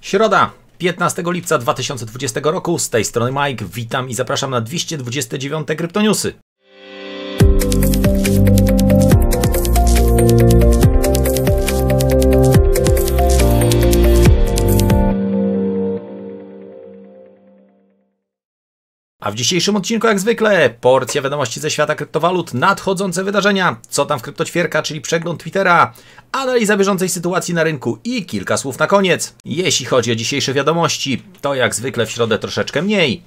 Środa, 15 lipca 2020 roku. Z tej strony Mike, witam i zapraszam na 229 Kryptoniusy. A w dzisiejszym odcinku, jak zwykle, porcja wiadomości ze świata kryptowalut, nadchodzące wydarzenia, co tam w kryptoćwierka, czyli przegląd Twittera, analiza bieżącej sytuacji na rynku i kilka słów na koniec. Jeśli chodzi o dzisiejsze wiadomości, to jak zwykle w środę troszeczkę mniej.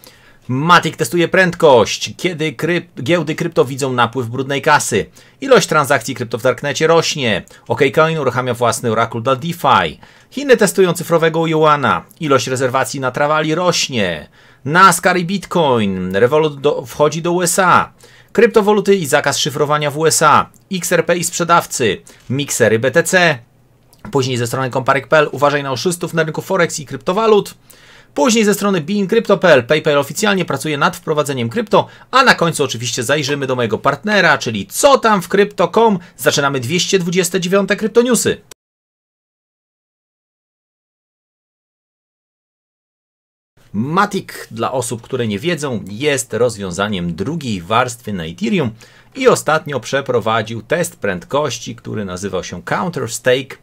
Matic testuje prędkość, kiedy kryp giełdy krypto widzą napływ brudnej kasy. Ilość transakcji krypto w Darknecie rośnie. OKCoin uruchamia własny orakul dla DeFi. Chiny testują cyfrowego Yuana. Ilość rezerwacji na Trawali rośnie. NASCAR i Bitcoin, Revolut do, wchodzi do USA, kryptowaluty i zakaz szyfrowania w USA, XRP i sprzedawcy, miksery BTC, później ze strony komparek.pl uważaj na oszustów na rynku Forex i kryptowalut, Później ze strony beincrypto.pl PayPal oficjalnie pracuje nad wprowadzeniem krypto, a na końcu oczywiście zajrzymy do mojego partnera, czyli co tam w krypto.com. Zaczynamy 229 kryptoniusy. Matic, dla osób, które nie wiedzą, jest rozwiązaniem drugiej warstwy na Ethereum i ostatnio przeprowadził test prędkości, który nazywał się Counter Stake.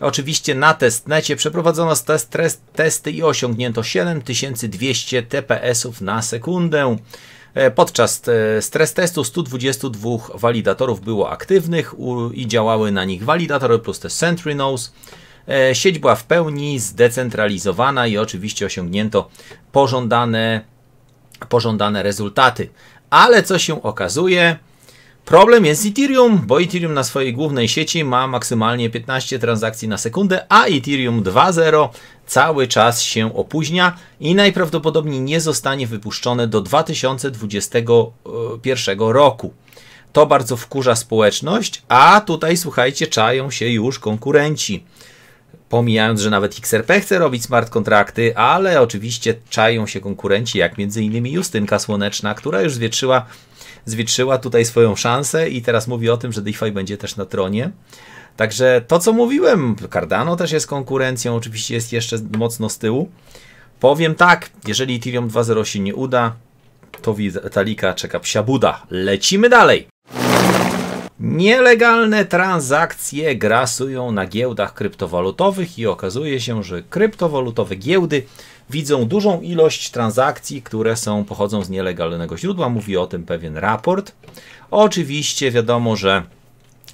Oczywiście na testnecie przeprowadzono test, test, testy i osiągnięto 7200 TPS-ów na sekundę. E, podczas e, stres testu 122 walidatorów było aktywnych i działały na nich walidatory plus te Sentry Nose. E, sieć była w pełni zdecentralizowana i oczywiście osiągnięto pożądane, pożądane rezultaty. Ale co się okazuje? Problem jest z Ethereum, bo Ethereum na swojej głównej sieci ma maksymalnie 15 transakcji na sekundę, a Ethereum 2.0 cały czas się opóźnia i najprawdopodobniej nie zostanie wypuszczone do 2021 roku. To bardzo wkurza społeczność, a tutaj słuchajcie, czają się już konkurenci. Pomijając, że nawet XRP chce robić smart kontrakty, ale oczywiście czają się konkurenci, jak m.in. Justynka Słoneczna, która już zwietrzyła, zwietrzyła tutaj swoją szansę i teraz mówi o tym, że DeFi będzie też na tronie. Także to, co mówiłem, Cardano też jest konkurencją, oczywiście jest jeszcze mocno z tyłu. Powiem tak, jeżeli Ethereum 2.0 się nie uda, to Talika czeka psia buda. Lecimy dalej! Nielegalne transakcje grasują na giełdach kryptowalutowych i okazuje się, że kryptowalutowe giełdy widzą dużą ilość transakcji, które są pochodzą z nielegalnego źródła. Mówi o tym pewien raport. Oczywiście wiadomo, że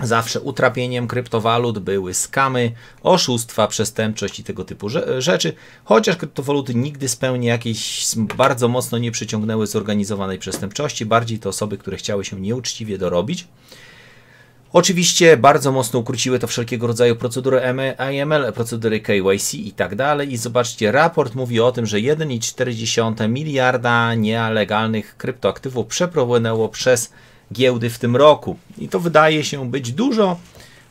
Zawsze utrapieniem kryptowalut były skamy, oszustwa, przestępczość i tego typu rzeczy, chociaż kryptowaluty nigdy spełnie jakieś, bardzo mocno nie przyciągnęły zorganizowanej przestępczości, bardziej to osoby, które chciały się nieuczciwie dorobić. Oczywiście bardzo mocno ukróciły to wszelkiego rodzaju procedury IML, procedury KYC i tak dalej. I zobaczcie, raport mówi o tym, że 1,4 miliarda nielegalnych kryptoaktywów przepłynęło przez giełdy w tym roku. I to wydaje się być dużo,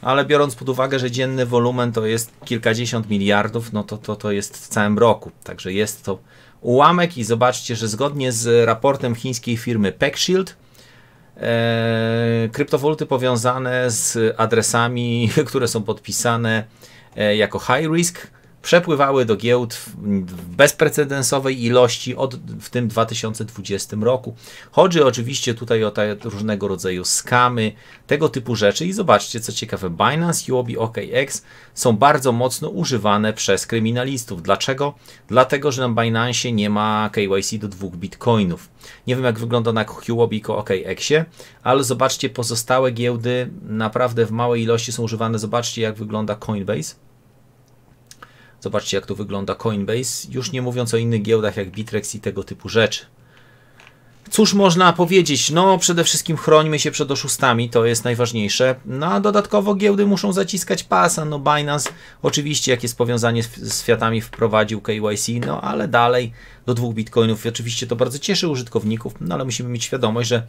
ale biorąc pod uwagę, że dzienny wolumen to jest kilkadziesiąt miliardów, no to to, to jest w całym roku. Także jest to ułamek i zobaczcie, że zgodnie z raportem chińskiej firmy PeckShield, E, kryptowoluty powiązane z adresami, które są podpisane e, jako high risk, przepływały do giełd w bezprecedensowej ilości od, w tym 2020 roku. Chodzi oczywiście tutaj o te różnego rodzaju skamy, tego typu rzeczy i zobaczcie co ciekawe, Binance, UOB, OKX są bardzo mocno używane przez kryminalistów. Dlaczego? Dlatego, że na Binance nie ma KYC do dwóch bitcoinów. Nie wiem jak wygląda na QOB i OKX-ie, ale zobaczcie pozostałe giełdy naprawdę w małej ilości są używane. Zobaczcie jak wygląda Coinbase Zobaczcie, jak to wygląda Coinbase, już nie mówiąc o innych giełdach jak Bitrex i tego typu rzeczy. Cóż można powiedzieć? No, przede wszystkim chrońmy się przed oszustami, to jest najważniejsze. No, a dodatkowo giełdy muszą zaciskać pasa. No, Binance oczywiście, jakie jest powiązanie z fiatami, wprowadził KYC, no ale dalej do dwóch bitcoinów. Oczywiście to bardzo cieszy użytkowników, no ale musimy mieć świadomość, że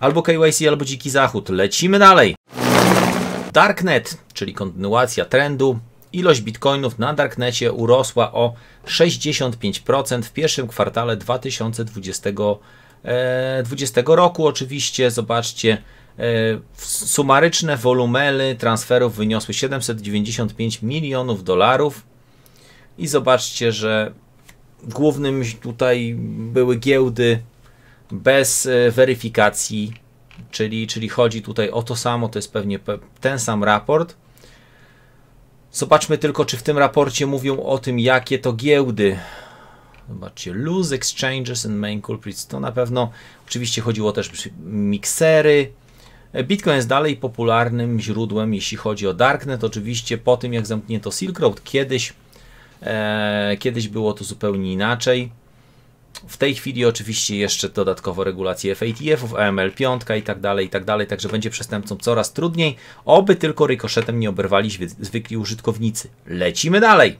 albo KYC, albo dziki zachód. Lecimy dalej. Darknet, czyli kontynuacja trendu, ilość bitcoinów na darknecie urosła o 65% w pierwszym kwartale 2020, 2020 e, roku. Oczywiście, zobaczcie, e, sumaryczne wolumeny transferów wyniosły 795 milionów dolarów. I zobaczcie, że głównym tutaj były giełdy bez e, weryfikacji, czyli, czyli chodzi tutaj o to samo, to jest pewnie ten sam raport. Zobaczmy tylko, czy w tym raporcie mówią o tym, jakie to giełdy. Zobaczcie, lose exchanges and main culprits. To na pewno, oczywiście chodziło też o miksery. Bitcoin jest dalej popularnym źródłem, jeśli chodzi o darknet. Oczywiście po tym, jak zamknięto Silk Road, kiedyś, e, kiedyś było to zupełnie inaczej. W tej chwili oczywiście jeszcze dodatkowo regulacje FATF-ów, AML 5 i tak dalej, i tak dalej, także będzie przestępcom coraz trudniej, oby tylko rykoszetem nie oberwali zwykli użytkownicy. Lecimy dalej!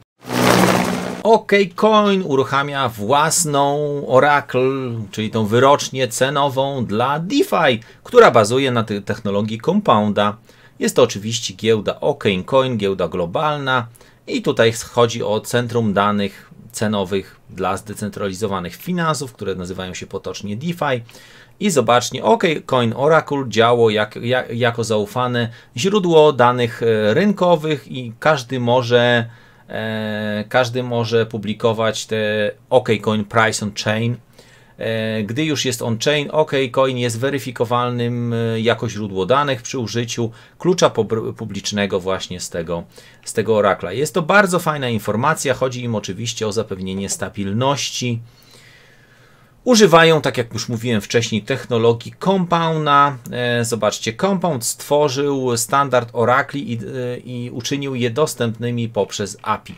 OKCoin uruchamia własną Oracle, czyli tą wyrocznię cenową dla DeFi, która bazuje na technologii Compounda. Jest to oczywiście giełda OKCoin, giełda globalna i tutaj chodzi o centrum danych cenowych dla zdecentralizowanych finansów, które nazywają się potocznie DeFi. I zobaczcie, OK, Coin Oracle działa jak, jak, jako zaufane źródło danych e, rynkowych i każdy może, e, każdy może publikować te OK Coin Price on Chain E, gdy już jest on-chain, OK, coin jest weryfikowalnym e, jako źródło danych przy użyciu klucza publicznego właśnie z tego, z tego orakla. Jest to bardzo fajna informacja, chodzi im oczywiście o zapewnienie stabilności. Używają, tak jak już mówiłem wcześniej, technologii Compounda. E, zobaczcie, Compound stworzył standard orakli i, i uczynił je dostępnymi poprzez API.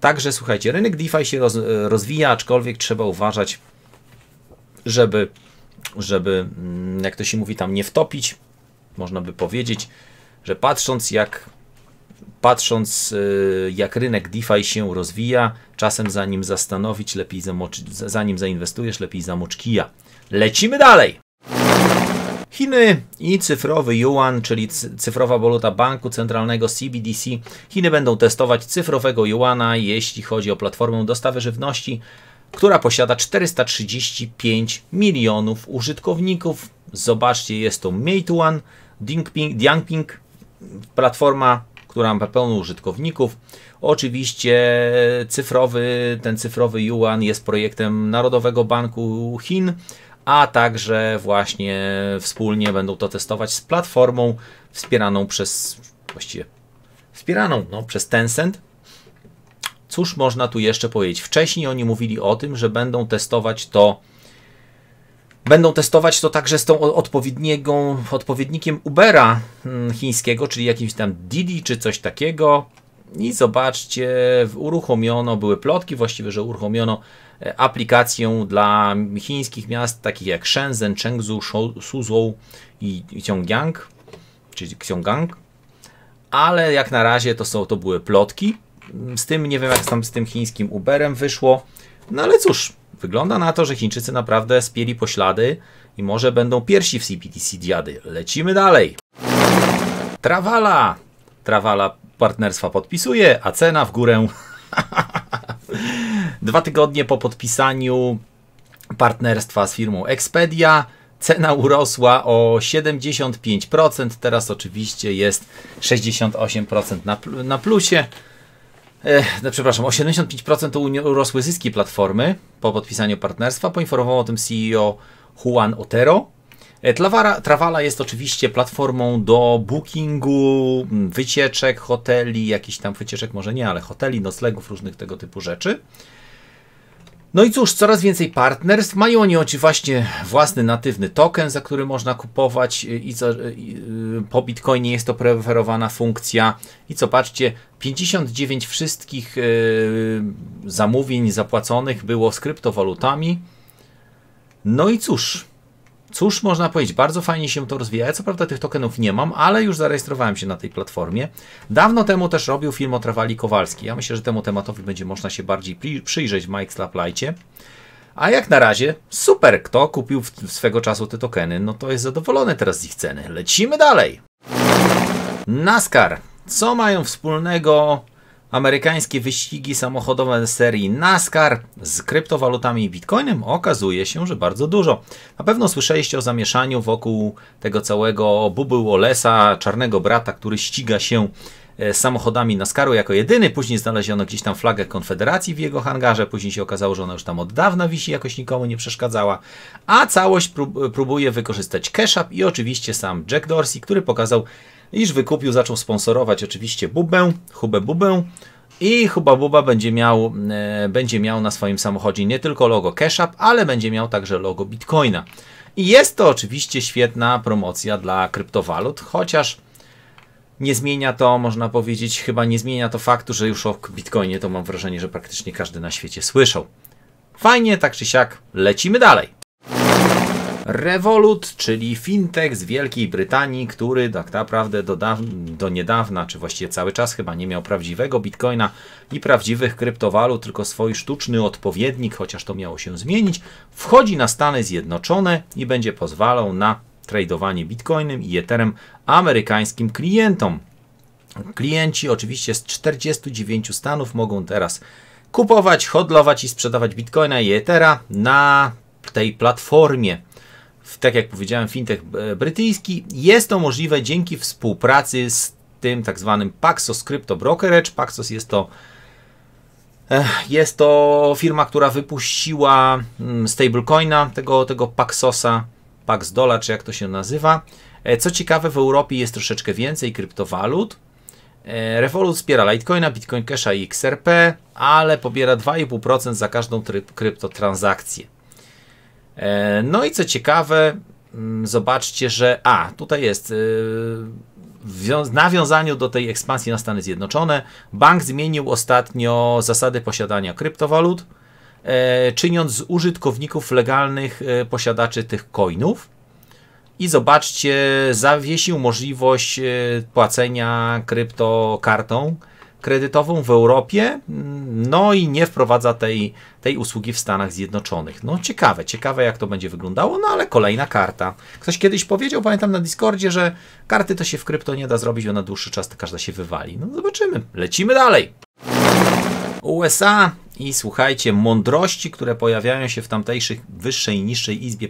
Także słuchajcie, rynek DeFi się rozwija, aczkolwiek trzeba uważać żeby, żeby, mm, jak to się mówi, tam nie wtopić. Można by powiedzieć, że patrząc jak, patrząc y, jak rynek DeFi się rozwija, czasem zanim zastanowić, lepiej zamoczyć, zanim zainwestujesz, lepiej zamocz kija. Lecimy dalej! Chiny i cyfrowy yuan, czyli cyfrowa waluta banku centralnego CBDC. Chiny będą testować cyfrowego yuana, jeśli chodzi o platformę dostawy żywności która posiada 435 milionów użytkowników. Zobaczcie, jest to Meituan, Dingping, Diangping, platforma, która ma pełno użytkowników. Oczywiście cyfrowy, ten cyfrowy yuan jest projektem Narodowego Banku Chin, a także właśnie wspólnie będą to testować z platformą wspieraną przez, właściwie wspieraną no, przez Tencent, Cóż można tu jeszcze powiedzieć? Wcześniej oni mówili o tym, że będą testować to. Będą testować to także z tą odpowiedniego, odpowiednikiem Ubera mm, chińskiego, czyli jakimś tam Didi czy coś takiego. I zobaczcie, uruchomiono, były plotki właściwie, że uruchomiono e, aplikację dla chińskich miast takich jak Shenzhen, Chengdu, Suzhou i Xiongjiang, czyli Xiongang. Ale jak na razie to, są, to były plotki z tym nie wiem, jak tam z tym chińskim Uberem wyszło. No ale cóż, wygląda na to, że Chińczycy naprawdę spieli poślady i może będą pierwsi w CPTC diady. Lecimy dalej. Trawala! Trawala partnerstwa podpisuje, a cena w górę. Dwa tygodnie po podpisaniu partnerstwa z firmą Expedia cena urosła o 75%. Teraz oczywiście jest 68% na, na plusie. E, no przepraszam, o 75% urosły zyski platformy po podpisaniu partnerstwa. Poinformował o tym CEO Juan Otero. E, Trawala Travala jest oczywiście platformą do bookingu, wycieczek, hoteli, jakichś tam wycieczek może nie, ale hoteli, noclegów, różnych tego typu rzeczy. No i cóż, coraz więcej partnerstw. Mają oni oczywiście własny natywny token, za który można kupować y, i, co, i y, y, po Bitcoinie jest to preferowana funkcja. I co patrzcie, 59 wszystkich y, zamówień zapłaconych było z kryptowalutami. No i cóż, Cóż można powiedzieć, bardzo fajnie się to rozwija. Ja co prawda tych tokenów nie mam, ale już zarejestrowałem się na tej platformie. Dawno temu też robił film o Trawali Kowalski. Ja myślę, że temu tematowi będzie można się bardziej przyjrzeć w Mike's Laplajcie. A jak na razie, super, kto kupił swego czasu te tokeny, no to jest zadowolony teraz z ich ceny. Lecimy dalej. NASCAR. Co mają wspólnego Amerykańskie wyścigi samochodowe serii NASCAR z kryptowalutami i bitcoinem okazuje się, że bardzo dużo. Na pewno słyszeliście o zamieszaniu wokół tego całego bubu Olesa, czarnego brata, który ściga się e, samochodami NASCARu jako jedyny. Później znaleziono gdzieś tam flagę Konfederacji w jego hangarze. Później się okazało, że ona już tam od dawna wisi, jakoś nikomu nie przeszkadzała. A całość prób próbuje wykorzystać Cash App i oczywiście sam Jack Dorsey, który pokazał iż wykupił, zaczął sponsorować oczywiście Bubę, Hubę Bubę i Huba Buba będzie miał, e, będzie miał na swoim samochodzie nie tylko logo CashUp, ale będzie miał także logo Bitcoina. I jest to oczywiście świetna promocja dla kryptowalut, chociaż nie zmienia to, można powiedzieć, chyba nie zmienia to faktu, że już o Bitcoinie to mam wrażenie, że praktycznie każdy na świecie słyszał. Fajnie, tak czy siak, lecimy dalej. Revolut, czyli fintech z Wielkiej Brytanii, który tak naprawdę do, do niedawna, czy właściwie cały czas chyba nie miał prawdziwego bitcoina i prawdziwych kryptowalut, tylko swój sztuczny odpowiednik, chociaż to miało się zmienić, wchodzi na Stany Zjednoczone i będzie pozwalał na tradowanie bitcoinem i eterem amerykańskim klientom. Klienci oczywiście z 49 stanów mogą teraz kupować, hodlować i sprzedawać bitcoina i etera na tej platformie tak jak powiedziałem, fintech e, brytyjski. Jest to możliwe dzięki współpracy z tym tak zwanym Paxos Crypto Brokerage. Paxos jest to eh, jest to firma, która wypuściła mm, stablecoina, tego, tego Paxosa, Pax Dollar, czy jak to się nazywa. E, co ciekawe, w Europie jest troszeczkę więcej kryptowalut. E, Revolut wspiera Litecoina, Bitcoin Cash i XRP, ale pobiera 2,5% za każdą kryptotransakcję. E, no i co ciekawe, mm, zobaczcie, że. A, tutaj jest. E, w nawiązaniu do tej ekspansji na Stany Zjednoczone, bank zmienił ostatnio zasady posiadania kryptowalut, e, czyniąc z użytkowników legalnych posiadaczy tych coinów. I zobaczcie, zawiesił możliwość płacenia kryptokartą kredytową w Europie, no i nie wprowadza tej, tej usługi w Stanach Zjednoczonych. No ciekawe, ciekawe jak to będzie wyglądało, no ale kolejna karta. Ktoś kiedyś powiedział, pamiętam na Discordzie, że karty to się w krypto nie da zrobić, bo na dłuższy czas to każda się wywali. No zobaczymy, lecimy dalej. USA i słuchajcie, mądrości, które pojawiają się w tamtejszych wyższej i niższej izbie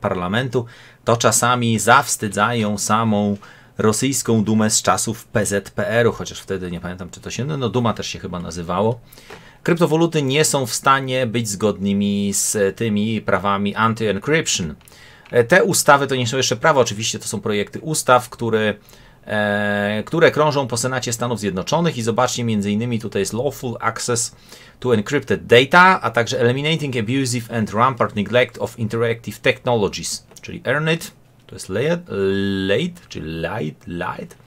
parlamentu, to czasami zawstydzają samą rosyjską dumę z czasów PZPR-u, chociaż wtedy nie pamiętam, czy to się, no, no, duma też się chyba nazywało. Kryptowaluty nie są w stanie być zgodnymi z tymi prawami anti-encryption. E, te ustawy to nie są jeszcze prawa, oczywiście to są projekty ustaw, które, e, które krążą po Senacie Stanów Zjednoczonych i zobaczcie między innymi tutaj jest Lawful Access to Encrypted Data, a także Eliminating Abusive and Rampant Neglect of Interactive Technologies, czyli EarnIt to jest late, czy light, light?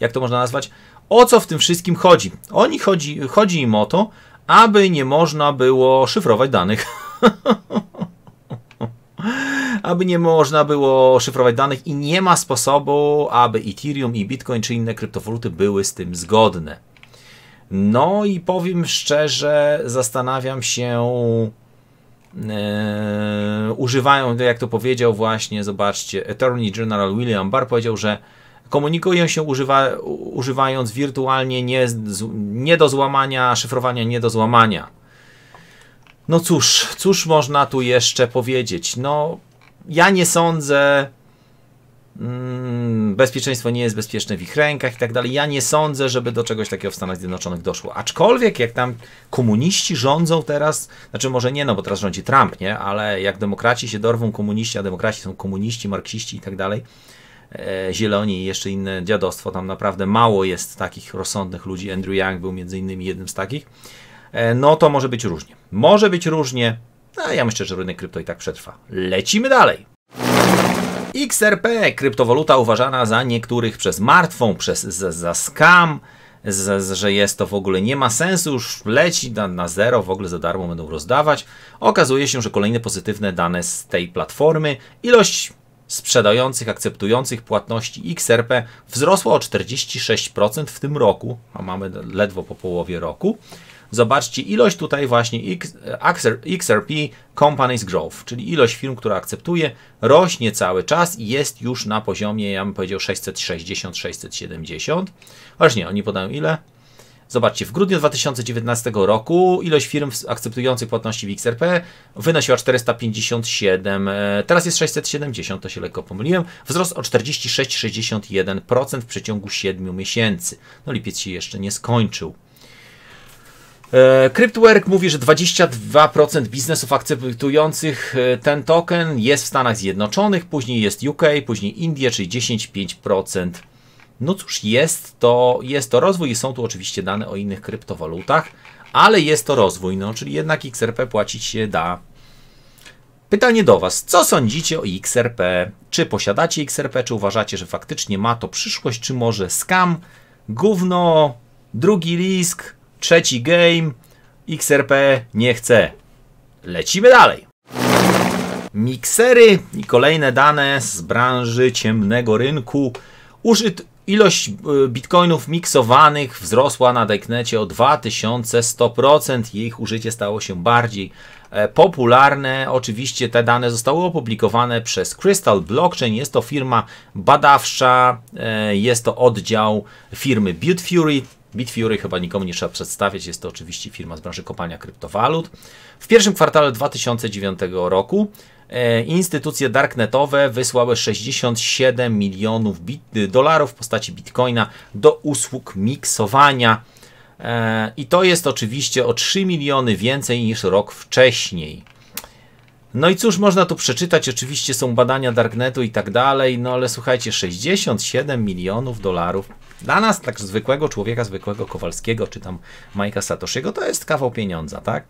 Jak to można nazwać? O co w tym wszystkim chodzi? Oni chodzi, chodzi im o to, aby nie można było szyfrować danych. aby nie można było szyfrować danych i nie ma sposobu, aby Ethereum i Bitcoin czy inne kryptowaluty były z tym zgodne. No i powiem szczerze, zastanawiam się, E, używają, jak to powiedział właśnie, zobaczcie, Attorney General William Barr powiedział, że komunikują się używa, używając wirtualnie nie, nie do złamania, szyfrowania nie do złamania. No cóż, cóż można tu jeszcze powiedzieć? No, ja nie sądzę, Mm, bezpieczeństwo nie jest bezpieczne w ich rękach i tak dalej. Ja nie sądzę, żeby do czegoś takiego w Stanach Zjednoczonych doszło. Aczkolwiek jak tam komuniści rządzą teraz, znaczy może nie, no bo teraz rządzi Trump, nie? Ale jak demokraci się dorwą komuniści, a demokraci są komuniści, marksiści i tak dalej, e, zieloni i jeszcze inne dziadostwo, tam naprawdę mało jest takich rozsądnych ludzi. Andrew Young był między innymi jednym z takich. E, no to może być różnie. Może być różnie, a ja myślę, że rynek krypto i tak przetrwa. Lecimy dalej! XRP, kryptowaluta uważana za niektórych przez martwą, przez, za, za scam, że jest to w ogóle nie ma sensu, już leci na, na zero, w ogóle za darmo będą rozdawać. Okazuje się, że kolejne pozytywne dane z tej platformy, ilość sprzedających, akceptujących płatności XRP wzrosła o 46% w tym roku, a mamy ledwo po połowie roku. Zobaczcie ilość tutaj właśnie XRP Companies Growth, czyli ilość firm, która akceptuje, rośnie cały czas i jest już na poziomie, ja bym powiedział 660, 670. Właśnie, nie, oni podają ile? Zobaczcie, w grudniu 2019 roku ilość firm akceptujących płatności w XRP wynosiła 457, e, teraz jest 670, to się lekko pomyliłem. Wzrost o 46, 61% w przeciągu 7 miesięcy. No lipiec się jeszcze nie skończył. E, Cryptwork mówi, że 22% biznesów akceptujących e, ten token jest w Stanach Zjednoczonych, później jest UK, później Indie, czyli 10,5%. No cóż, jest to, jest to rozwój i są tu oczywiście dane o innych kryptowalutach, ale jest to rozwój, no czyli jednak XRP płacić się da. Pytanie do Was, co sądzicie o XRP? Czy posiadacie XRP, czy uważacie, że faktycznie ma to przyszłość, czy może scam, gówno, drugi lisk, trzeci game, XRP nie chce. Lecimy dalej. Miksery i kolejne dane z branży ciemnego rynku. Użyt, ilość e, bitcoinów miksowanych wzrosła na Deknecie o 2100%. Ich użycie stało się bardziej e, popularne. Oczywiście te dane zostały opublikowane przez Crystal Blockchain. Jest to firma badawcza, e, jest to oddział firmy Bitfury. Fury. Bitfury chyba nikomu nie trzeba przedstawiać, jest to oczywiście firma z branży kopalnia kryptowalut. W pierwszym kwartale 2009 roku e, instytucje darknetowe wysłały 67 milionów dolarów w postaci bitcoina do usług miksowania. E, I to jest oczywiście o 3 miliony więcej niż rok wcześniej. No i cóż można tu przeczytać? Oczywiście są badania darknetu i tak dalej, no ale słuchajcie, 67 milionów dolarów dla nas, tak zwykłego człowieka, zwykłego Kowalskiego, czy tam Majka Satoshiego, to jest kawał pieniądza, tak?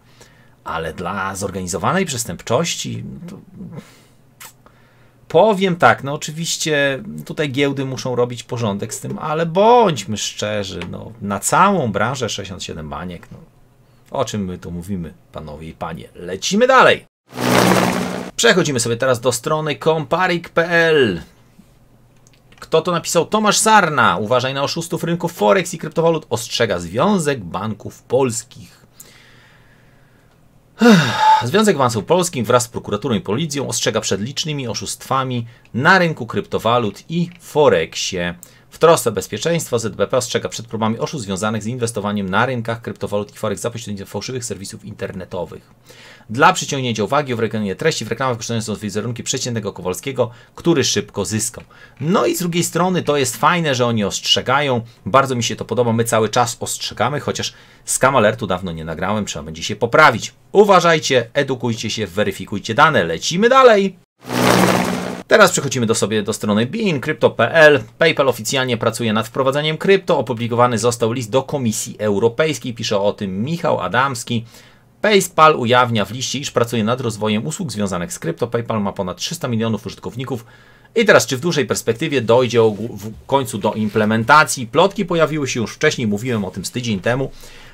Ale dla zorganizowanej przestępczości... To... Powiem tak, no oczywiście tutaj giełdy muszą robić porządek z tym, ale bądźmy szczerzy, no, na całą branżę 67 baniek, no, o czym my tu mówimy, panowie i panie. Lecimy dalej! Przechodzimy sobie teraz do strony komparik.pl kto to napisał? Tomasz Sarna. Uważaj na oszustów rynku Forex i kryptowalut. Ostrzega Związek Banków Polskich. Związek Banków Polskich wraz z prokuraturą i policją ostrzega przed licznymi oszustwami na rynku kryptowalut i Forexie. W trosce bezpieczeństwa ZBP ostrzega przed próbami oszustw związanych z inwestowaniem na rynkach kryptowalut i Forex za pośrednictwem fałszywych serwisów internetowych. Dla przyciągnięcia uwagi w regionie treści w reklamach wykorzystane są wizerunki przeciętnego Kowalskiego, który szybko zyskał. No i z drugiej strony to jest fajne, że oni ostrzegają. Bardzo mi się to podoba. My cały czas ostrzegamy, chociaż z alertu dawno nie nagrałem, trzeba będzie się poprawić. Uważajcie, edukujcie się, weryfikujcie dane. Lecimy dalej! Teraz przechodzimy do sobie do strony BIN, PayPal oficjalnie pracuje nad wprowadzeniem krypto. Opublikowany został list do Komisji Europejskiej. Pisze o tym Michał Adamski. PayPal ujawnia w liście, iż pracuje nad rozwojem usług związanych z krypto. PayPal ma ponad 300 milionów użytkowników. I teraz, czy w dłuższej perspektywie dojdzie w końcu do implementacji? Plotki pojawiły się już wcześniej, mówiłem o tym z tydzień temu.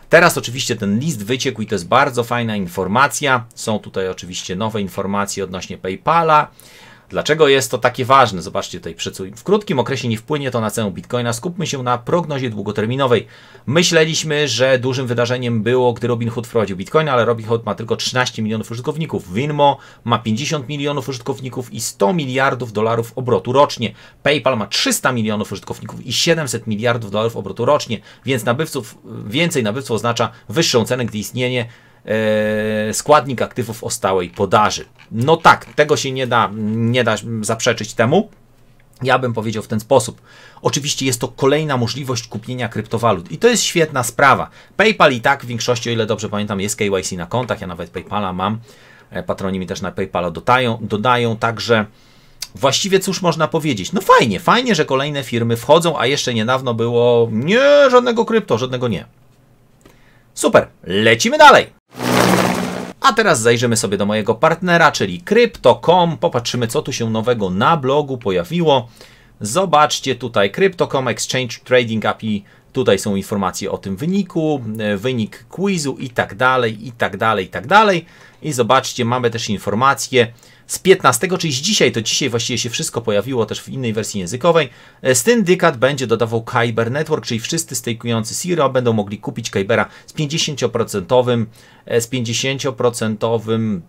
Teraz oczywiście ten list wyciekł i to jest bardzo fajna informacja. Są tutaj oczywiście nowe informacje odnośnie PayPala. Dlaczego jest to takie ważne? Zobaczcie tutaj przycuj. W krótkim okresie nie wpłynie to na cenę bitcoina. Skupmy się na prognozie długoterminowej. Myśleliśmy, że dużym wydarzeniem było, gdy Robinhood wprowadził bitcoina, ale Robinhood ma tylko 13 milionów użytkowników. Winmo ma 50 milionów użytkowników i 100 miliardów dolarów obrotu rocznie. PayPal ma 300 milionów użytkowników i 700 miliardów dolarów obrotu rocznie, więc nabywców, więcej nabywców oznacza wyższą cenę, gdy istnienie e, składnik aktywów o stałej podaży. No tak, tego się nie da, nie da zaprzeczyć temu. Ja bym powiedział w ten sposób. Oczywiście jest to kolejna możliwość kupienia kryptowalut i to jest świetna sprawa. PayPal i tak w większości, o ile dobrze pamiętam, jest KYC na kontach. Ja nawet PayPala mam. E, patroni mi też na PayPala dodają, dodają także. Właściwie cóż można powiedzieć? No fajnie, fajnie, że kolejne firmy wchodzą, a jeszcze niedawno było nie, żadnego krypto, żadnego nie. Super, lecimy dalej. A teraz zajrzymy sobie do mojego partnera, czyli Crypto.com. Popatrzymy, co tu się nowego na blogu pojawiło. Zobaczcie tutaj Crypto.com Exchange Trading API. Tutaj są informacje o tym wyniku, e, wynik quizu i tak dalej, i tak dalej, i tak dalej. I zobaczcie, mamy też informacje z 15, czyli z dzisiaj, to dzisiaj właściwie się wszystko pojawiło też w innej wersji językowej. Syndykat e, będzie dodawał Kyber Network, czyli wszyscy stakeujący SIRA będą mogli kupić Kybera z 50% e, z 50%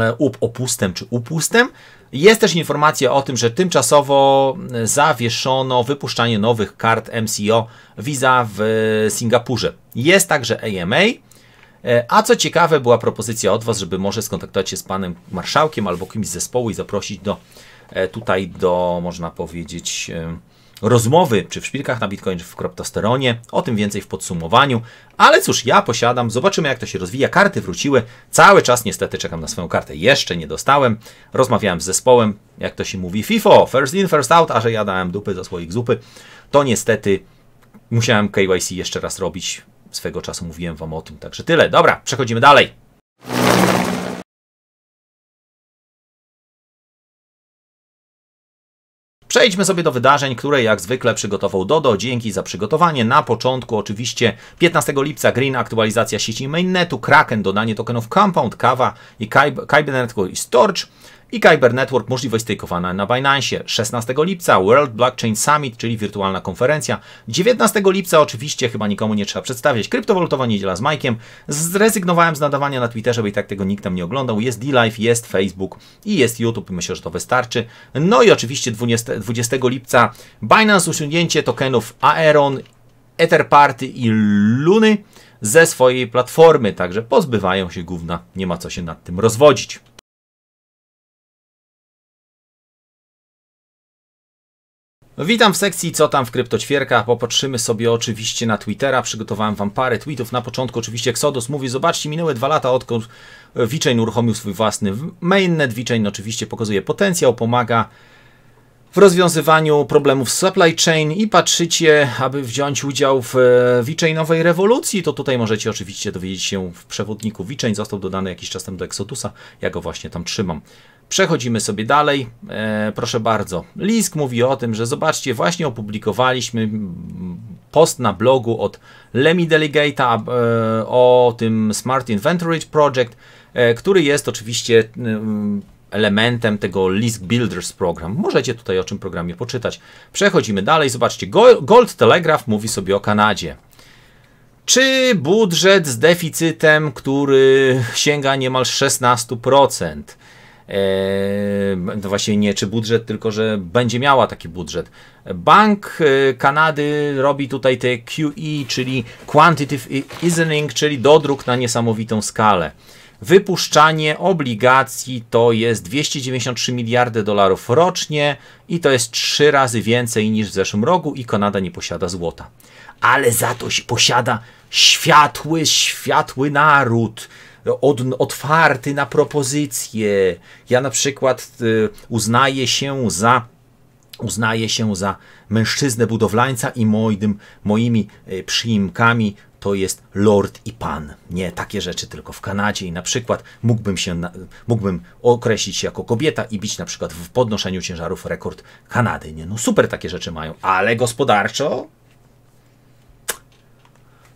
e, opustem czy upustem. Jest też informacja o tym, że tymczasowo zawieszono wypuszczanie nowych kart MCO Visa w Singapurze. Jest także AMA, E, a co ciekawe, była propozycja od Was, żeby może skontaktować się z panem marszałkiem albo kimś z zespołu i zaprosić do e, tutaj do, można powiedzieć, e, rozmowy, czy w szpilkach na Bitcoin, czy w kryptosteronie. O tym więcej w podsumowaniu. Ale cóż, ja posiadam, zobaczymy jak to się rozwija. Karty wróciły, cały czas niestety czekam na swoją kartę. Jeszcze nie dostałem. Rozmawiałem z zespołem, jak to się mówi, FIFO, first in, first out, a że ja dałem dupy za słoik zupy, to niestety musiałem KYC jeszcze raz robić swego czasu mówiłem wam o tym. Także tyle. Dobra, przechodzimy dalej. Przejdźmy sobie do wydarzeń, które jak zwykle przygotował Dodo. Dzięki za przygotowanie. Na początku oczywiście 15 lipca Green aktualizacja sieci mainnetu, Kraken dodanie tokenów Compound, Kawa i Kybernet i Storch i Kyber Network możliwość stakeowania na Binance. 16 lipca World Blockchain Summit, czyli wirtualna konferencja. 19 lipca oczywiście chyba nikomu nie trzeba przedstawiać. Kryptowalutowa niedziela z Mike'iem. Zrezygnowałem z nadawania na Twitterze, bo i tak tego nikt tam nie oglądał. Jest live jest Facebook i jest YouTube. Myślę, że to wystarczy. No i oczywiście 20, 20 lipca Binance usunięcie tokenów Aeron, Etherparty i Luny ze swojej platformy. Także pozbywają się gówna. Nie ma co się nad tym rozwodzić. No witam w sekcji Co tam w kryptoćwierka. Popatrzymy sobie oczywiście na Twittera. Przygotowałem wam parę tweetów. Na początku oczywiście Exodus mówi, zobaczcie, minęły dwa lata odkąd VeChain uruchomił swój własny mainnet. VeChain oczywiście pokazuje potencjał, pomaga w rozwiązywaniu problemów supply chain i patrzycie, aby wziąć udział w VeChainowej rewolucji, to tutaj możecie oczywiście dowiedzieć się w przewodniku VeChain. Został dodany jakiś czas temu do Exodusa. Ja go właśnie tam trzymam. Przechodzimy sobie dalej. E, proszę bardzo. Lisk mówi o tym, że zobaczcie, właśnie opublikowaliśmy post na blogu od Lemmy Delegata e, o tym Smart Inventory Project, e, który jest oczywiście e, elementem tego Lisk Builders program. Możecie tutaj o czym programie poczytać. Przechodzimy dalej. Zobaczcie, Gold Telegraph mówi sobie o Kanadzie. Czy budżet z deficytem, który sięga niemal 16%? no e, właściwie nie czy budżet, tylko że będzie miała taki budżet. Bank e, Kanady robi tutaj te QE, czyli Quantitative Easing, czyli dodruk na niesamowitą skalę. Wypuszczanie obligacji to jest 293 miliardy dolarów rocznie i to jest trzy razy więcej niż w zeszłym roku i Kanada nie posiada złota. Ale za to posiada światły, światły naród od, otwarty na propozycje. Ja na przykład y, uznaję się za uznaję się za mężczyznę budowlańca i moim, moimi y, przyimkami to jest lord i pan. Nie, takie rzeczy tylko w Kanadzie i na przykład mógłbym, się, mógłbym określić się jako kobieta i bić na przykład w podnoszeniu ciężarów rekord Kanady. Nie, no super takie rzeczy mają, ale gospodarczo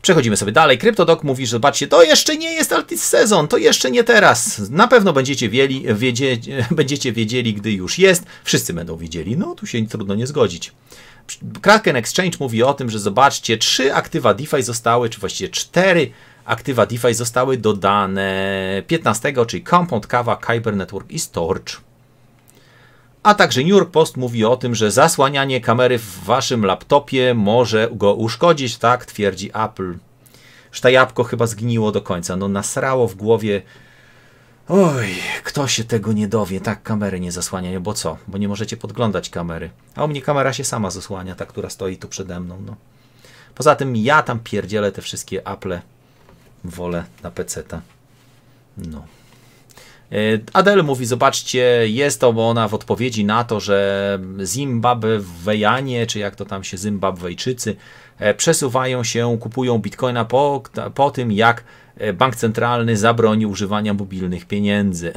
Przechodzimy sobie dalej. CryptoDoc mówi, że zobaczcie, to jeszcze nie jest altis sezon, to jeszcze nie teraz. Na pewno będziecie, wieli, wiedzie, będziecie wiedzieli, gdy już jest. Wszyscy będą wiedzieli. No, tu się trudno nie zgodzić. Kraken Exchange mówi o tym, że zobaczcie, trzy aktywa DeFi zostały, czy właściwie cztery aktywa DeFi zostały dodane 15, czyli Compound Kava, Kyber Network i Storch. A także New York Post mówi o tym, że zasłanianie kamery w waszym laptopie może go uszkodzić, tak twierdzi Apple. Że ta jabłko chyba zgniło do końca. No nasrało w głowie. Oj, kto się tego nie dowie? Tak, kamery nie zasłaniają, bo co? Bo nie możecie podglądać kamery. A u mnie kamera się sama zasłania, ta, która stoi tu przede mną. No. Poza tym ja tam pierdzielę te wszystkie Apple. Wolę na peceta. No. E, Adel mówi, zobaczcie, jest to bo ona w odpowiedzi na to, że Zimbabwejanie, czy jak to tam się Zimbabwejczycy, e, przesuwają się, kupują bitcoina po, po tym, jak E, bank centralny zabroni używania mobilnych pieniędzy.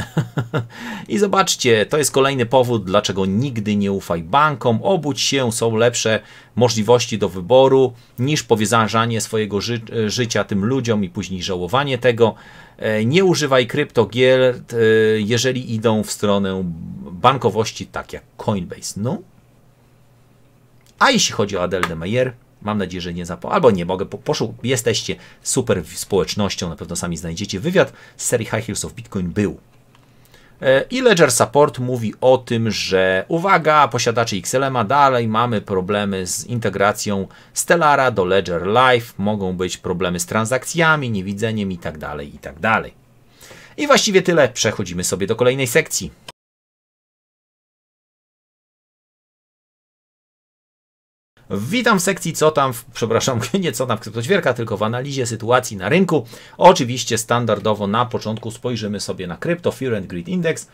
I zobaczcie, to jest kolejny powód, dlaczego nigdy nie ufaj bankom. Obudź się, są lepsze możliwości do wyboru niż powiązanie swojego ży e, życia tym ludziom i później żałowanie tego. E, nie używaj kryptogiel, jeżeli idą w stronę bankowości, tak jak Coinbase. No. A jeśli chodzi o Adele de Meyer, Mam nadzieję, że nie zapomnę, albo nie mogę, poszło, jesteście super społecznością, na pewno sami znajdziecie. Wywiad z serii High Heels of Bitcoin był. E, I Ledger Support mówi o tym, że uwaga, posiadacze XLM-a, dalej mamy problemy z integracją Stellara do Ledger Live, mogą być problemy z transakcjami, niewidzeniem itd., tak itd. Tak I właściwie tyle, przechodzimy sobie do kolejnej sekcji. Witam w sekcji co tam, w, przepraszam, nie co tam w kryptoćwierka, tylko w analizie sytuacji na rynku. Oczywiście standardowo na początku spojrzymy sobie na krypto Fear and Greed Index.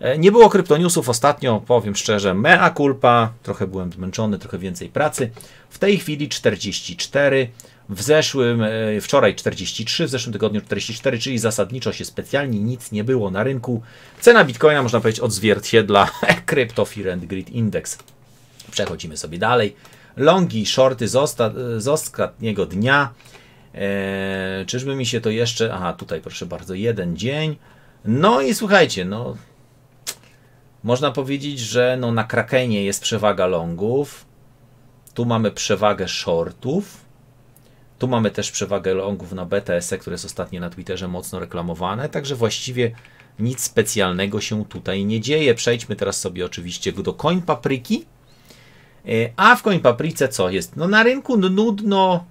E, nie było kryptoniusów ostatnio, powiem szczerze, mea culpa, trochę byłem zmęczony, trochę więcej pracy. W tej chwili 44, w zeszłym, e, wczoraj 43, w zeszłym tygodniu 44, czyli zasadniczo się specjalnie nic nie było na rynku. Cena bitcoina, można powiedzieć, odzwierciedla krypto Fear and Greed Index. Przechodzimy sobie dalej. Longi i shorty z, osta, z ostatniego dnia. E, czyżby mi się to jeszcze... Aha, tutaj proszę bardzo, jeden dzień. No i słuchajcie, no... Można powiedzieć, że no, na Krakenie jest przewaga longów. Tu mamy przewagę shortów. Tu mamy też przewagę longów na BTS, które jest ostatnio na Twitterze mocno reklamowane. Także właściwie nic specjalnego się tutaj nie dzieje. Przejdźmy teraz sobie oczywiście do koń papryki. E, a w koń paprice co jest? No na rynku nudno,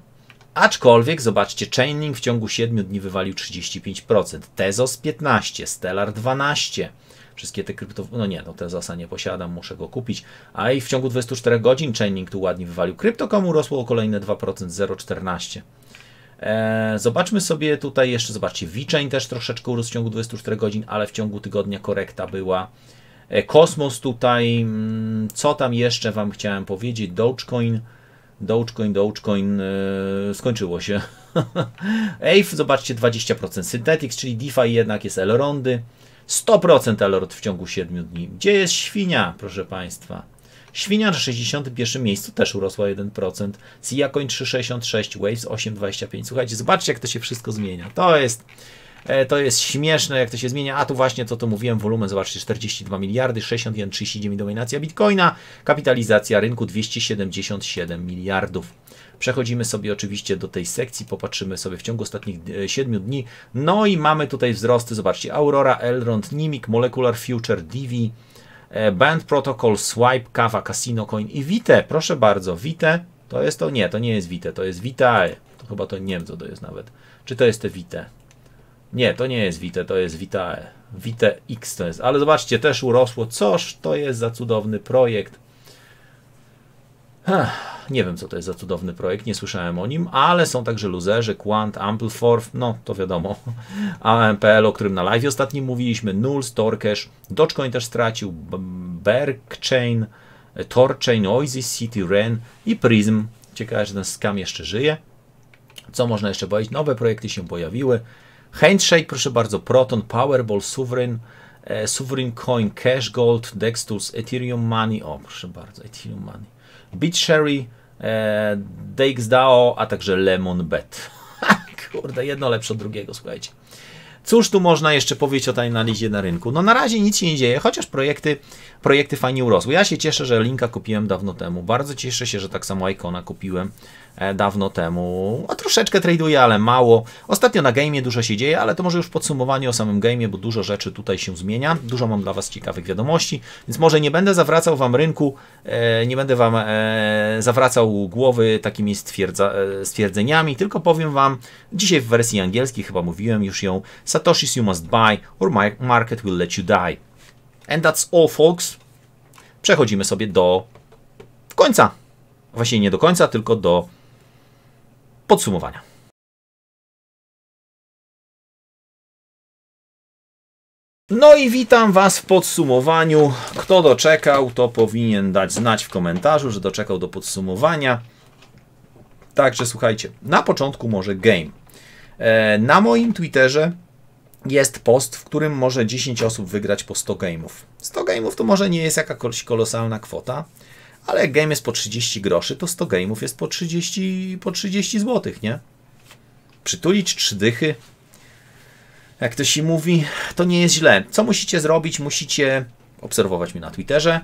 aczkolwiek zobaczcie, Chainlink w ciągu 7 dni wywalił 35%, Tezos 15%, Stellar 12%. Wszystkie te krypto... No nie, no Tezosa nie posiadam, muszę go kupić. A i w ciągu 24 godzin Chainlink tu ładnie wywalił. Kryptokomu rosło o kolejne 2%, 0,14%. E, zobaczmy sobie tutaj jeszcze, zobaczcie, VeChain też troszeczkę urósł w ciągu 24 godzin, ale w ciągu tygodnia korekta była E, kosmos tutaj, mm, co tam jeszcze Wam chciałem powiedzieć? Dogecoin, Dogecoin, Dogecoin, e, skończyło się. EIF, zobaczcie, 20% Synthetix, czyli DeFi jednak jest Elrondy. 100% Elrond w ciągu 7 dni. Gdzie jest świnia, proszę Państwa? Świnia na 61 miejscu też urosła 1%. Siacoin 3,66, Waves 8,25. Słuchajcie, zobaczcie jak to się wszystko zmienia. To jest E, to jest śmieszne, jak to się zmienia. A tu właśnie, co to mówiłem, wolumen, zobaczcie, 42 miliardy, 61,39 dominacja bitcoina, kapitalizacja rynku 277 miliardów. Przechodzimy sobie oczywiście do tej sekcji, popatrzymy sobie w ciągu ostatnich 7 e, dni. No i mamy tutaj wzrosty, zobaczcie, Aurora, Elrond, Nimic, Molecular Future, Divi, e, Band Protocol, Swipe, Kawa, Casino Coin i Vite. Proszę bardzo, Vite to jest to? Nie, to nie jest Vite, to jest Vitae. To chyba to niemco to jest nawet. Czy to jest te Vite? Nie, to nie jest Vite, to jest Vitae. Vite X to jest. Ale zobaczcie, też urosło. Coż to jest za cudowny projekt. nie wiem, co to jest za cudowny projekt, nie słyszałem o nim, ale są także luzerzy, Quant, Ampleforth, no to wiadomo, AMPL, o którym na live ostatnim mówiliśmy, Nulls, Torcash, Dogecoin też stracił, Bergchain, Torchain, Oasis, City Ren i Prism. Ciekawe, że ten scam jeszcze żyje. Co można jeszcze powiedzieć? Nowe projekty się pojawiły. Handshake, proszę bardzo, Proton, Powerball, Sovereign, e, Sovereign Coin, Cash Gold, DexTools, Ethereum Money, o proszę bardzo, Ethereum Money, BitSherry, e, DXDAO, a także LemonBet. Kurde, jedno lepsze od drugiego, słuchajcie. Cóż tu można jeszcze powiedzieć o tej analizie na rynku? No na razie nic się nie dzieje, chociaż projekty, projekty fajnie urosły. Ja się cieszę, że Linka kupiłem dawno temu. Bardzo cieszę się, że tak samo Icona kupiłem. E, dawno temu. A no, troszeczkę traduję, ale mało. Ostatnio na game dużo się dzieje, ale to może już podsumowanie o samym game, bo dużo rzeczy tutaj się zmienia. Dużo mam dla Was ciekawych wiadomości, więc może nie będę zawracał Wam rynku, e, nie będę Wam e, zawracał głowy takimi stwierdza, stwierdzeniami, tylko powiem Wam, dzisiaj w wersji angielskiej, chyba mówiłem już ją, Satoshi's you must buy or my market will let you die. And that's all folks. Przechodzimy sobie do końca. Właśnie nie do końca, tylko do podsumowania. No i witam Was w podsumowaniu. Kto doczekał, to powinien dać znać w komentarzu, że doczekał do podsumowania. Także słuchajcie, na początku może game. E, na moim Twitterze jest post, w którym może 10 osób wygrać po 100 game'ów. 100 game'ów to może nie jest jakaś kolosalna kwota, ale jak game jest po 30 groszy, to 100 game'ów jest po 30, po 30 zł, nie? Przytulić trzy dychy, jak ktoś się mówi, to nie jest źle. Co musicie zrobić? Musicie obserwować mnie na Twitterze,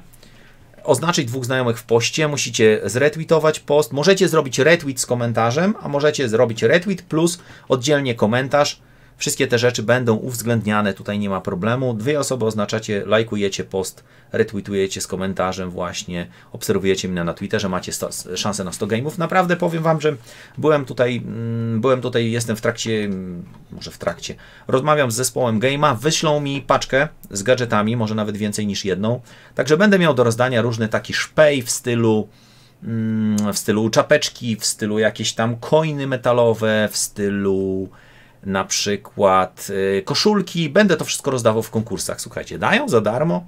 oznaczyć dwóch znajomych w poście, musicie zretweetować post, możecie zrobić retweet z komentarzem, a możecie zrobić retweet plus oddzielnie komentarz, Wszystkie te rzeczy będą uwzględniane, tutaj nie ma problemu. Dwie osoby oznaczacie, lajkujecie post, retweetujecie z komentarzem właśnie, obserwujecie mnie na Twitterze, macie sto, szansę na 100 gameów. Naprawdę powiem Wam, że byłem tutaj, mm, byłem tutaj, jestem w trakcie, mm, może w trakcie, rozmawiam z zespołem Game'a, wyślą mi paczkę z gadżetami, może nawet więcej niż jedną. Także będę miał do rozdania różny taki szpej w stylu mm, w stylu czapeczki, w stylu jakieś tam coiny metalowe, w stylu na przykład y, koszulki. Będę to wszystko rozdawał w konkursach. Słuchajcie, dają za darmo.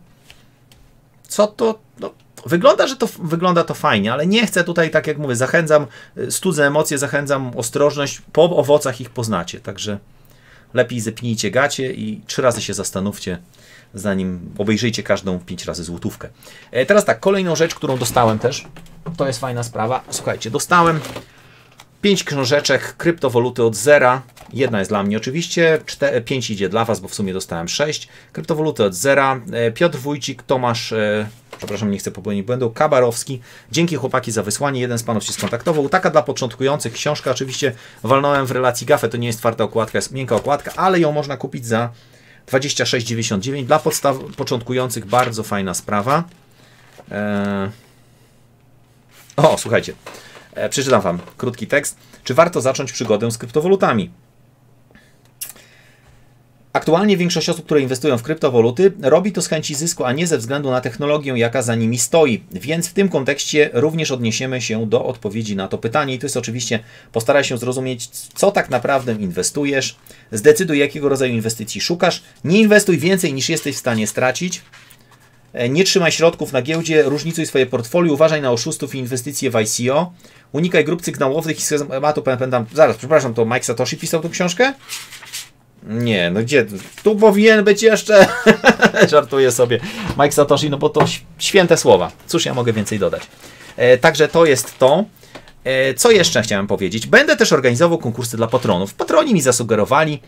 Co to? No, wygląda, że to wygląda to fajnie, ale nie chcę tutaj, tak jak mówię, zachęcam, y, studzę emocje, zachęcam ostrożność. Po owocach ich poznacie, także lepiej zepnijcie gacie i trzy razy się zastanówcie, zanim obejrzyjcie każdą pięć razy złotówkę. E, teraz tak, kolejną rzecz, którą dostałem też, to jest fajna sprawa. Słuchajcie, dostałem Pięć książeczek, kryptowoluty od zera. Jedna jest dla mnie oczywiście, pięć idzie dla Was, bo w sumie dostałem sześć. Kryptowoluty od zera. E, Piotr Wójcik, Tomasz, e, przepraszam, nie chcę popełnić błędu, Kabarowski. Dzięki chłopaki za wysłanie, jeden z Panów się skontaktował. Taka dla początkujących książka, oczywiście walnąłem w relacji gafę, to nie jest twarda okładka, jest miękka okładka, ale ją można kupić za 26,99. Dla podstaw początkujących bardzo fajna sprawa. E... O, słuchajcie. E, przeczytam Wam krótki tekst. Czy warto zacząć przygodę z kryptowalutami? Aktualnie większość osób, które inwestują w kryptowaluty, robi to z chęci zysku, a nie ze względu na technologię, jaka za nimi stoi. Więc w tym kontekście również odniesiemy się do odpowiedzi na to pytanie. I to jest oczywiście, postaraj się zrozumieć, co tak naprawdę inwestujesz, zdecyduj, jakiego rodzaju inwestycji szukasz. Nie inwestuj więcej niż jesteś w stanie stracić. E, nie trzymaj środków na giełdzie, różnicuj swoje portfolio, uważaj na oszustów i inwestycje w ICO, unikaj grup sygnałowych i schematu, pamiętam, zaraz, przepraszam, to Mike Satoshi pisał tą książkę? Nie, no gdzie? Tu powinien być jeszcze. Żartuję sobie. Mike Satoshi, no bo to święte słowa. Cóż ja mogę więcej dodać? E, także to jest to. E, co jeszcze chciałem powiedzieć? Będę też organizował konkursy dla patronów. Patroni mi zasugerowali.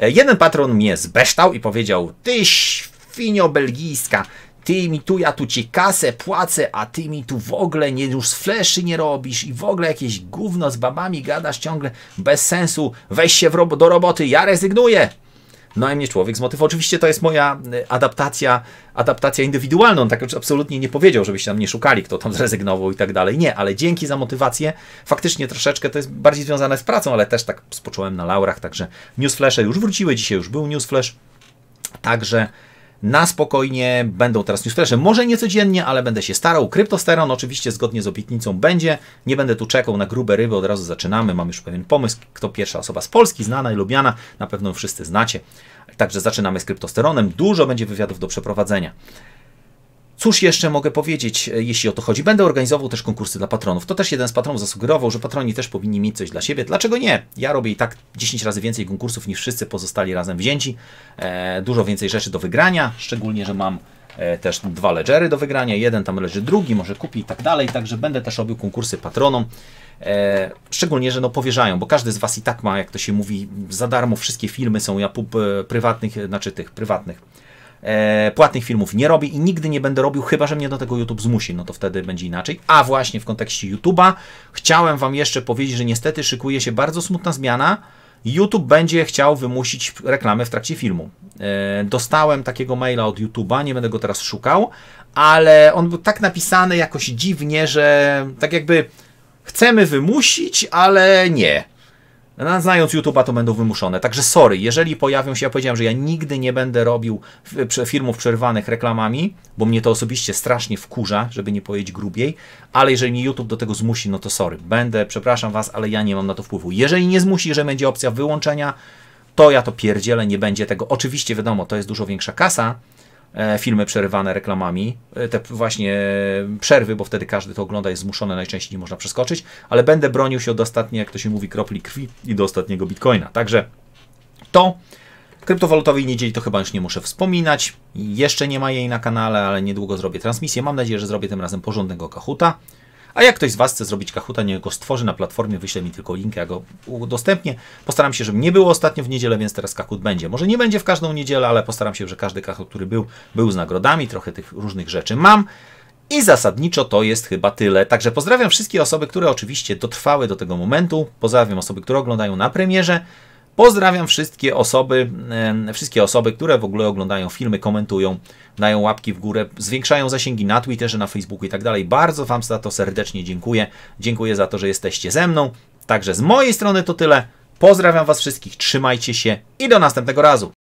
E, jeden patron mnie zbeształ i powiedział: Ty świnio belgijska, ty mi tu, ja tu ci kasę płacę, a ty mi tu w ogóle nie, już fleszy nie robisz i w ogóle jakieś gówno z babami gadasz ciągle bez sensu, weź się do roboty, ja rezygnuję. No i mnie człowiek z motywu. Oczywiście to jest moja y, adaptacja, adaptacja indywidualna. On tak absolutnie nie powiedział, żebyście tam nie szukali, kto tam zrezygnował i tak dalej. Nie, ale dzięki za motywację. Faktycznie troszeczkę to jest bardziej związane z pracą, ale też tak spocząłem na laurach, także newsflashe już wróciły, dzisiaj już był newsflash. Także na spokojnie będą teraz newsflashe. Może nie codziennie, ale będę się starał. Kryptosteron oczywiście zgodnie z obietnicą będzie. Nie będę tu czekał na grube ryby, od razu zaczynamy. Mam już pewien pomysł, kto pierwsza osoba z Polski, znana i lubiana. Na pewno wszyscy znacie. Także zaczynamy z kryptosteronem. Dużo będzie wywiadów do przeprowadzenia. Cóż jeszcze mogę powiedzieć, e, jeśli o to chodzi? Będę organizował też konkursy dla patronów. To też jeden z patronów zasugerował, że patroni też powinni mieć coś dla siebie. Dlaczego nie? Ja robię i tak 10 razy więcej konkursów niż wszyscy pozostali razem wzięci. E, dużo więcej rzeczy do wygrania, szczególnie, że mam e, też dwa ledgery do wygrania. Jeden tam leży, drugi może kupi i tak dalej. Także będę też robił konkursy patronom. E, szczególnie, że no powierzają, bo każdy z Was i tak ma, jak to się mówi, za darmo wszystkie filmy są ja pub, e, prywatnych, znaczy tych prywatnych E, płatnych filmów nie robię i nigdy nie będę robił, chyba że mnie do tego YouTube zmusi, no to wtedy będzie inaczej. A właśnie w kontekście YouTube'a chciałem Wam jeszcze powiedzieć, że niestety szykuje się bardzo smutna zmiana. YouTube będzie chciał wymusić reklamę w trakcie filmu. E, dostałem takiego maila od YouTube'a, nie będę go teraz szukał, ale on był tak napisany jakoś dziwnie, że tak jakby chcemy wymusić, ale nie. No, znając YouTube'a, to będą wymuszone. Także sorry, jeżeli pojawią się, ja powiedziałem, że ja nigdy nie będę robił filmów przerwanych reklamami, bo mnie to osobiście strasznie wkurza, żeby nie powiedzieć grubiej, ale jeżeli mnie YouTube do tego zmusi, no to sorry, będę, przepraszam Was, ale ja nie mam na to wpływu. Jeżeli nie zmusi, że będzie opcja wyłączenia, to ja to pierdzielę, nie będzie tego. Oczywiście, wiadomo, to jest dużo większa kasa, E, filmy przerywane reklamami, e, te właśnie przerwy, bo wtedy każdy to ogląda, jest zmuszony, najczęściej nie można przeskoczyć, ale będę bronił się od ostatniej, jak to się mówi, kropli krwi i do ostatniego bitcoina. Także to kryptowalutowej niedzieli to chyba już nie muszę wspominać. Jeszcze nie ma jej na kanale, ale niedługo zrobię transmisję. Mam nadzieję, że zrobię tym razem porządnego kahuta. A jak ktoś z Was chce zrobić kahuta, niech go stworzy na platformie, wyśle mi tylko link, ja go udostępnię. Postaram się, żeby nie było ostatnio w niedzielę, więc teraz kahut będzie. Może nie będzie w każdą niedzielę, ale postaram się, że każdy kahut, który był, był z nagrodami, trochę tych różnych rzeczy mam. I zasadniczo to jest chyba tyle. Także pozdrawiam wszystkie osoby, które oczywiście dotrwały do tego momentu. Pozdrawiam osoby, które oglądają na premierze. Pozdrawiam wszystkie osoby, wszystkie osoby, które w ogóle oglądają filmy, komentują, dają łapki w górę, zwiększają zasięgi na Twitterze, na Facebooku i tak dalej. Bardzo Wam za to serdecznie dziękuję. Dziękuję za to, że jesteście ze mną. Także z mojej strony to tyle. Pozdrawiam Was wszystkich, trzymajcie się i do następnego razu.